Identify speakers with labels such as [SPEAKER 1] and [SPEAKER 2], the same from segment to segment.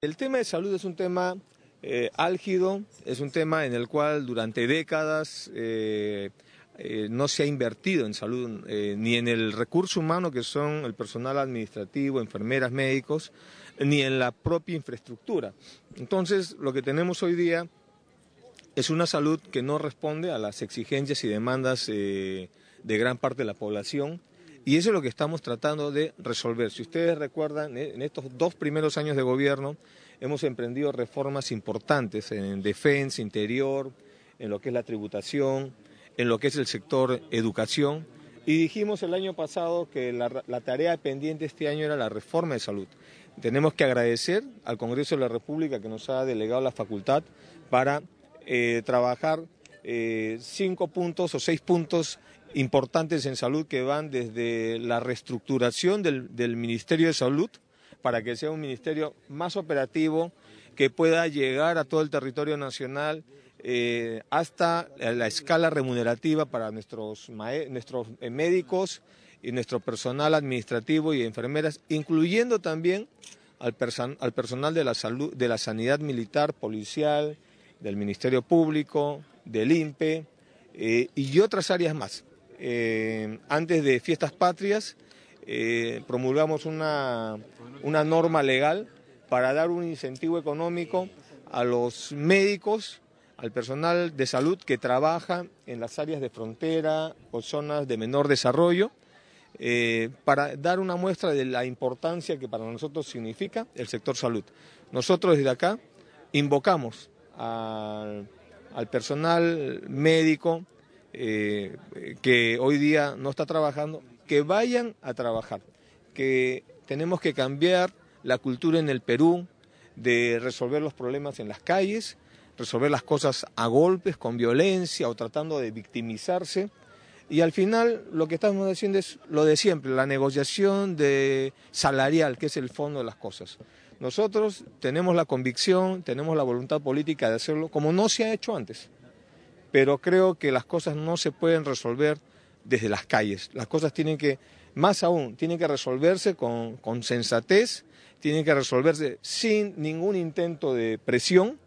[SPEAKER 1] El tema de salud es un tema eh, álgido, es un tema en el cual durante décadas eh, eh, no se ha invertido en salud, ni en el recurso humano que son el personal administrativo, enfermeras, médicos, ni en la propia infraestructura. Entonces, lo que tenemos hoy día es una salud que no responde a las exigencias y demandas de gran parte de la población y eso es lo que estamos tratando de resolver. Si ustedes recuerdan, eh, en estos dos primeros años de gobierno hemos emprendido reformas importantes en defensa, interior, en lo que es la tributación, en lo que es el sector educación. Y dijimos el año pasado que la, tarea pendiente este año era la reforma de salud. Tenemos que agradecer al Congreso de la República que nos ha delegado la facultad para eh, trabajar eh, cinco puntos o seis puntos importantes en salud que van desde la reestructuración del, Ministerio de Salud para que sea un ministerio más operativo, que pueda llegar a todo el territorio nacional, eh, hasta la escala remunerativa para nuestros, nuestros eh, médicos y nuestro personal administrativo y enfermeras, incluyendo también al, personal de la, salud, de la sanidad militar, policial, del Ministerio Público, del INPE eh, y otras áreas más. Eh, antes de fiestas patrias, eh, promulgamos una, norma legal para dar un incentivo económico a los médicos, al personal de salud que trabaja en las áreas de frontera o zonas de menor desarrollo, eh, para dar una muestra de la importancia que para nosotros significa el sector salud. Nosotros desde acá invocamos al personal médico, eh, que hoy día no está trabajando, que vayan a trabajar, que tenemos que cambiar la cultura en el Perú de resolver los problemas en las calles, resolver las cosas a golpes, con violencia o tratando de victimizarse. Y al final lo que estamos haciendo es lo de siempre, la negociación de salarial, que es el fondo de las cosas. Nosotros tenemos la convicción, tenemos la voluntad política de hacerlo como no se ha hecho antes pero creo que las cosas no se pueden resolver desde las calles. Las cosas tienen que, más aún, tienen que resolverse con, sensatez, tienen que resolverse sin ningún intento de presión.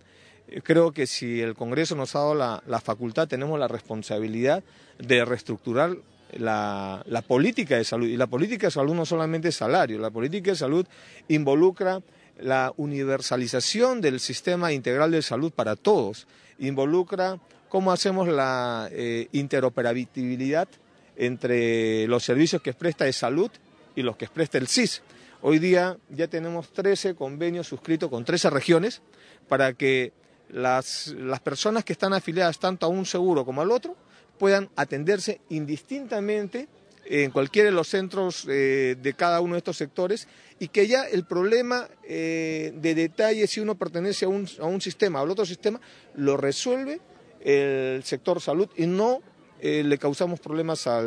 [SPEAKER 1] Eh, creo que si el Congreso nos ha dado la, facultad, tenemos la responsabilidad de reestructurar la, la, política de salud. Y la política de salud no solamente es salario, la política de salud involucra la universalización del sistema integral de salud para todos, involucra cómo hacemos la eh, interoperabilidad entre los servicios que presta de salud y los que presta el SIS. Hoy día ya tenemos 13 convenios suscritos con 13 regiones para que las, las personas que están afiliadas tanto a un seguro como al otro puedan atenderse indistintamente en cualquiera de los centros eh, de cada uno de estos sectores y que ya el problema eh, de detalle si uno pertenece a un, a un sistema o al otro sistema lo resuelve el sector salud y no eh, le causamos problemas a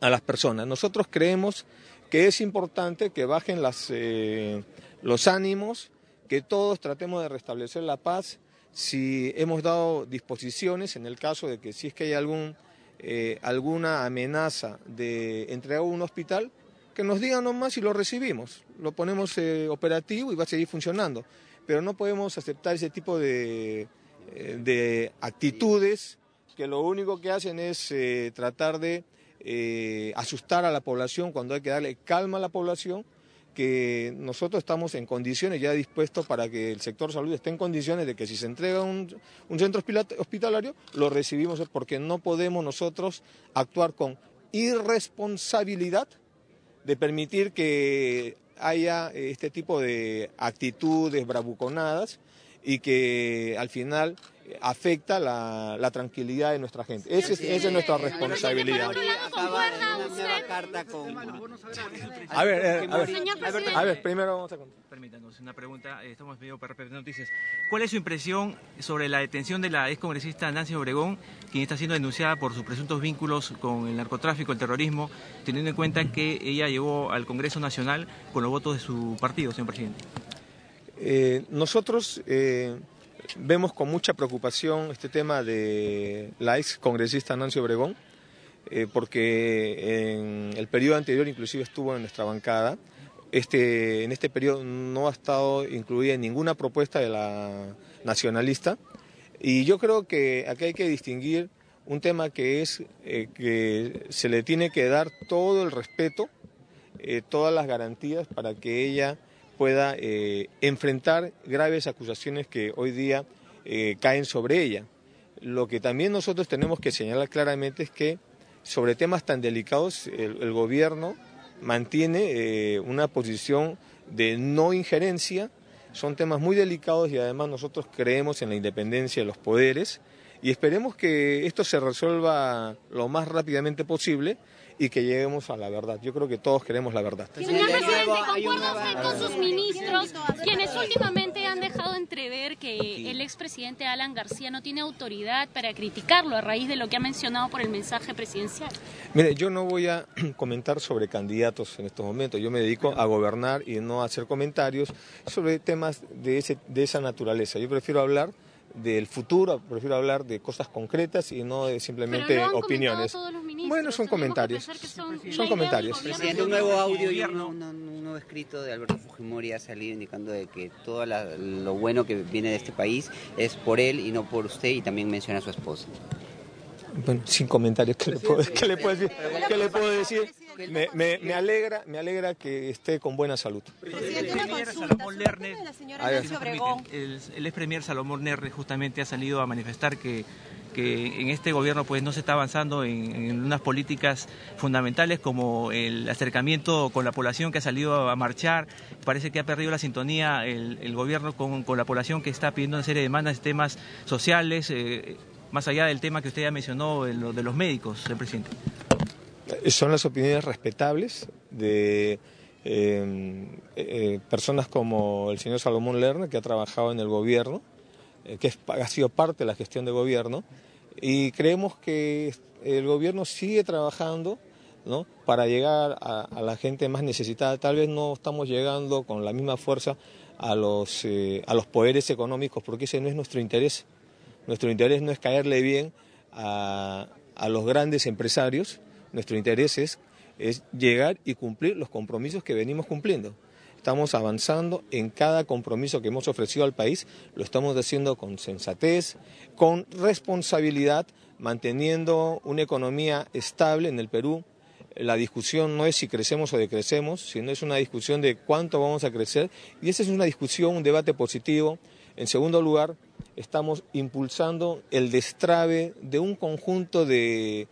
[SPEAKER 1] las personas. Nosotros creemos que es importante que bajen las, eh, los ánimos, que todos tratemos de restablecer la paz. Si hemos dado disposiciones en el caso de que si es que hay algún, eh, alguna amenaza de entregar un hospital, que nos digan nomás y lo recibimos, lo ponemos operativo y va a seguir funcionando. Pero no podemos aceptar ese tipo de, eh, de actitudes que lo único que hacen es eh, tratar de eh, asustar a la población cuando hay que darle calma a la población, que nosotros estamos en condiciones ya dispuestos para que el sector salud esté en condiciones de que si se entrega un, un centro hospitalario, lo recibimos porque no podemos nosotros actuar con irresponsabilidad de permitir que haya este tipo de actitudes bravuconadas y que al final afecta la, tranquilidad de nuestra gente. Esa es, nuestra responsabilidad. A ver, eh, a ver, a ver, primero vamos a Permítanos una pregunta, eh, estamos viendo para repetir noticias. ¿Cuál es su impresión sobre la detención de la excongresista Nancy Obregón, quien está siendo denunciada por sus presuntos vínculos con el narcotráfico, el terrorismo, teniendo en cuenta que ella llegó al Congreso Nacional con los votos de su partido, señor presidente? Eh, nosotros eh, vemos con mucha preocupación este tema de la ex congresista Nancy Obregón, eh, porque en el periodo anterior inclusive estuvo en nuestra bancada. Este, en este periodo no ha estado incluida en ninguna propuesta de la nacionalista. Y yo creo que aquí hay que distinguir un tema que es que se le tiene que dar todo el respeto, todas las garantías para que ella pueda eh, enfrentar graves acusaciones que hoy día eh, caen sobre ella. Lo que también nosotros tenemos que señalar claramente es que sobre temas tan delicados el, gobierno mantiene eh, una posición de no injerencia. Son temas muy delicados y además nosotros creemos en la independencia de los poderes y esperemos que esto se resuelva lo más rápidamente posible y que lleguemos a la verdad. Yo creo que todos queremos la verdad. Señor presidente, ¿concuerda usted con sus ministros, quienes últimamente han dejado entrever que el expresidente Alan García no tiene autoridad para criticarlo a raíz de lo que ha mencionado por el mensaje presidencial? Mire, yo no voy a comentar sobre candidatos en estos momentos. Yo me dedico a gobernar y no a hacer comentarios sobre temas de, ese, de esa naturaleza. Yo prefiero hablar del futuro, prefiero hablar de cosas concretas y no de simplemente opiniones. bueno, son comentarios. son, comentarios. un nuevo audio y un, nuevo escrito de Alberto Fujimori ha salido indicando de que todo lo bueno que viene de este país es por él y no por usted y también menciona a su esposa sin comentarios, ¿qué le puedo, decir? Me, alegra, me alegra que esté con buena salud. el, ex premier Salomón Nernes justamente ha salido a manifestar que que en este gobierno pues no se está avanzando en, unas políticas fundamentales como el acercamiento con la población que ha salido a marchar, parece que ha perdido la sintonía el, gobierno con, la población que está pidiendo una serie de demandas, temas sociales, eh, más allá del tema que usted ya mencionó, lo de los médicos, señor presidente? Son las opiniones respetables de eh, eh, personas como el señor Salomón Lerner, que ha trabajado en el gobierno, eh, que ha sido parte de la gestión de gobierno, y creemos que el gobierno sigue trabajando ¿no? para llegar a, a, la gente más necesitada. Tal vez no estamos llegando con la misma fuerza a los, a los poderes económicos, porque ese no es nuestro interés. Nuestro interés no es caerle bien a, los grandes empresarios, nuestro interés es, es llegar y cumplir los compromisos que venimos cumpliendo estamos avanzando en cada compromiso que hemos ofrecido al país, lo estamos haciendo con sensatez, con responsabilidad, manteniendo una economía estable en el Perú. La discusión no es si crecemos o decrecemos, sino es una discusión de cuánto vamos a crecer y esa es una discusión, un debate positivo. En segundo lugar, estamos impulsando el destrabe de un conjunto de,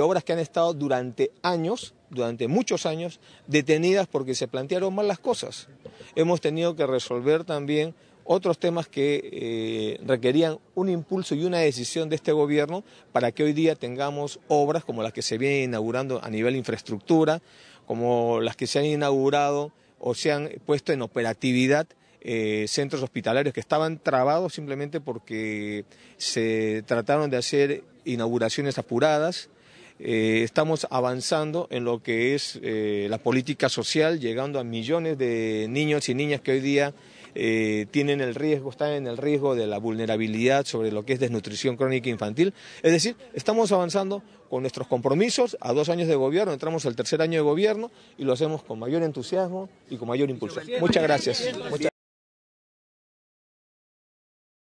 [SPEAKER 1] obras que han estado durante años, durante muchos años, detenidas porque se plantearon mal las cosas. Hemos tenido que resolver también otros temas que eh, requerían un impulso y una decisión de este gobierno para que hoy día tengamos obras como las que se vienen inaugurando a nivel infraestructura, como las que se han inaugurado o se han puesto en operatividad eh, centros hospitalarios que estaban trabados simplemente porque se trataron de hacer inauguraciones apuradas. Eh, estamos avanzando en lo que es eh, la política social, llegando a millones de niños y niñas que hoy día tienen el riesgo, están en el riesgo de la vulnerabilidad sobre lo que es desnutrición crónica infantil. Es decir, estamos avanzando con nuestros compromisos a dos años de gobierno, entramos al tercer año de gobierno y lo hacemos con mayor entusiasmo y con mayor impulso. Muchas gracias. Muchas